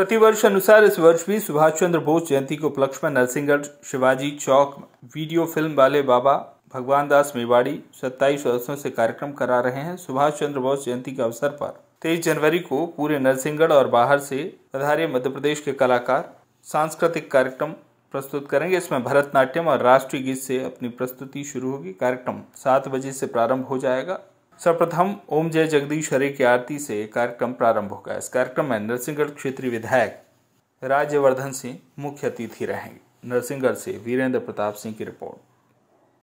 प्रतिवर्ष अनुसार इस वर्ष भी सुभाष चंद्र बोस जयंती के उपलक्ष्य में नरसिंहगढ़ शिवाजी चौक वीडियो फिल्म वाले बाबा भगवान दास मेवाड़ी सत्ताईस सदस्यों से कार्यक्रम करा रहे हैं सुभाष चंद्र बोस जयंती के अवसर पर तेईस जनवरी को पूरे नरसिंहगढ़ और बाहर से पधारे मध्य प्रदेश के कलाकार सांस्कृतिक कार्यक्रम प्रस्तुत करेंगे इसमें भरतनाट्यम और राष्ट्रीय गीत से अपनी प्रस्तुति शुरू होगी कार्यक्रम सात बजे से प्रारंभ हो जाएगा सर्वप्रथम ओम जय जगदीश हरे की आरती से कार्यक्रम प्रारंभ होगा इस कार्यक्रम में नरसिंहगढ़ क्षेत्रीय विधायक राज्यवर्धन सिंह मुख्य अतिथि रहेंगे नरसिंहगढ़ से वीरेंद्र प्रताप सिंह की रिपोर्ट